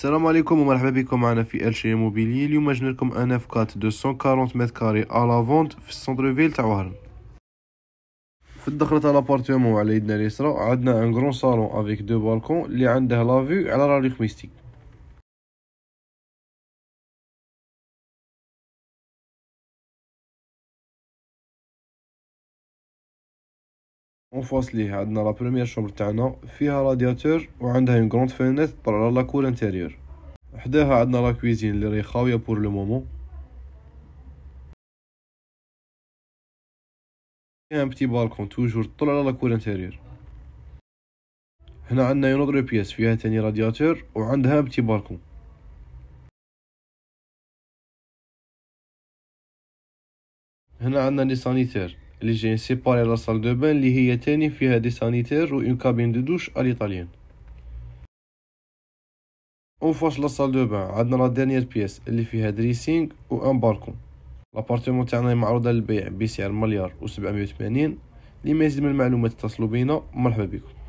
السلام عليكم ومرحبا بكم معنا في ال شي موبيلي اليوم جبنا لكم ان اف 4 240 متر كاري لا فونت في السونتر فيل تاع وهران في الدخلة تاع لابارتمون على يدنا اليسرى عندنا ان كرون صالون افيك دو بالكون اللي عنده فيو على لا خميستي اون فواس ليه عندنا لا بروميير شومبر تاعنا فيها رادياتور وعندها اون كروند فينيت طلع على لا كور انتيريور حداها عندنا لا كويزين اللي راهي خاويه بور لو مومون كاين petit بالكون توجور طلع على لا كور انتيريور هنا عندنا اون اوتر بياس فيها تاني رادياتور وعندها ان بتي بالكون هنا عندنا لي سانيتير اللي جايين سيباري لا سال دو بان اللي هي تاني فيها دي سانيتير و اون كابين دو دوش اليطاليان اون فاش لا سال دو بان عندنا لا دانيير بياس اللي فيها دريسينغ و ان باركون لابارتمون تاعنا معروضه للبيع بسعر مليار و ثمانين لي ما يزيد من المعلومات اتصلوا بينا مرحبا بكم